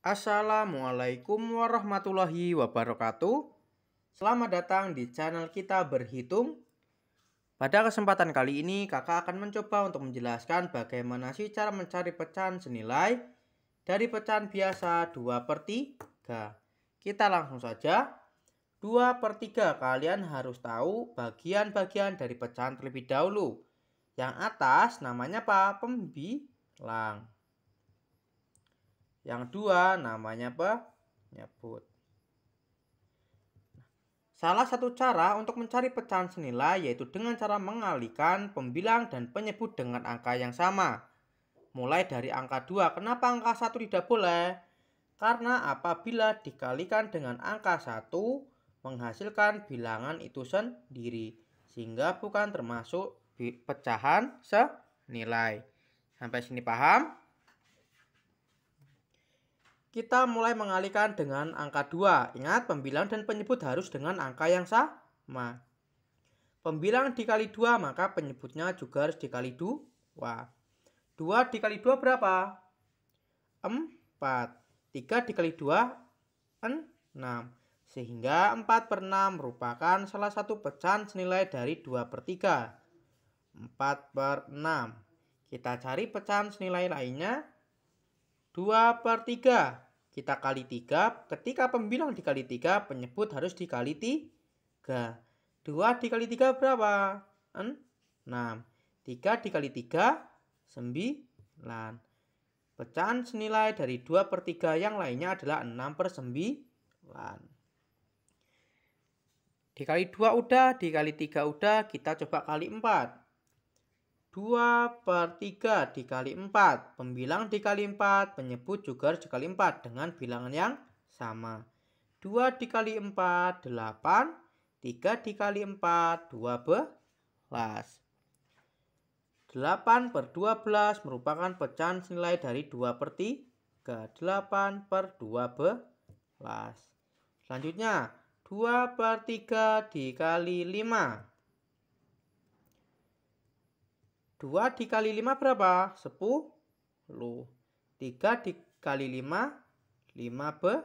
Assalamualaikum warahmatullahi wabarakatuh. Selamat datang di channel kita berhitung. Pada kesempatan kali ini, kakak akan mencoba untuk menjelaskan bagaimana sih cara mencari pecahan senilai dari pecahan biasa 2 per 3. Kita langsung saja. 2 per 3 kalian harus tahu bagian-bagian dari pecahan terlebih dahulu. Yang atas namanya apa? Pembilang. Yang dua namanya apa? Nyebut. Salah satu cara untuk mencari pecahan senilai yaitu dengan cara mengalihkan pembilang dan penyebut dengan angka yang sama. Mulai dari angka 2. Kenapa angka 1 tidak boleh? Karena apabila dikalikan dengan angka 1 menghasilkan bilangan itu sendiri sehingga bukan termasuk pecahan senilai. Sampai sini paham? kita mulai mengalihkan dengan angka 2. Ingat, pembilang dan penyebut harus dengan angka yang sama. Pembilang dikali 2, maka penyebutnya juga harus dikali 2. 2 dikali 2 berapa? 4. 3 dikali 2, 6 sehingga 4 per 6 merupakan salah satu pecahan senilai dari 2 per 3. 4 per 6. Kita cari pecahan senilai lainnya 2 per 3 kita kali tiga, Ketika pembilang dikali tiga, penyebut harus dikali 3. 2 dikali tiga berapa? 6. 3 dikali tiga sembilan. Pecahan senilai dari dua per 3 yang lainnya adalah enam per sembilan. Dikali dua udah, dikali tiga udah, kita coba kali empat. 2 per 3 dikali 4. Pembilang dikali 4, penyebut juga harus dikali 4 dengan bilangan yang sama. 2 dikali 4, 8. 3 dikali 4, 12. 8 per 12 merupakan pecahan senilai dari 2 per 3. 8 per 12. Selanjutnya, 2 per 3 dikali 5. 2 dikali 5 berapa? 10. 3 dikali 5, 15.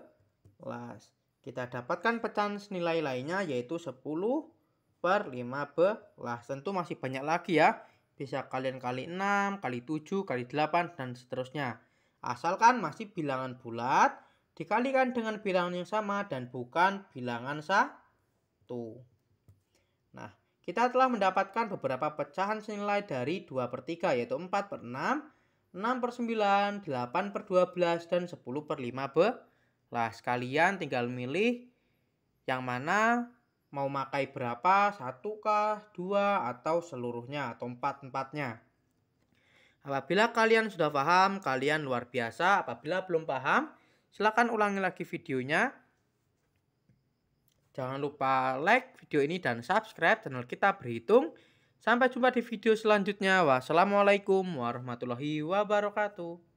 Kita dapatkan pecahan senilai lainnya yaitu 10 per 15. Tentu masih banyak lagi ya. Bisa kalian kali 6, kali 7, kali 8, dan seterusnya. Asalkan masih bilangan bulat, dikalikan dengan bilangan yang sama dan bukan bilangan satu. Nah, kita telah mendapatkan beberapa pecahan senilai dari 2 per 3 yaitu 4 per 6, 6 per 9, 8 per 12, dan 10 per be. Lah sekalian tinggal milih yang mana mau pakai berapa, 1 kah, 2, atau seluruhnya atau 4 empatnya Apabila kalian sudah paham, kalian luar biasa. Apabila belum paham, silakan ulangi lagi videonya Jangan lupa like video ini dan subscribe channel kita berhitung. Sampai jumpa di video selanjutnya. Wassalamualaikum warahmatullahi wabarakatuh.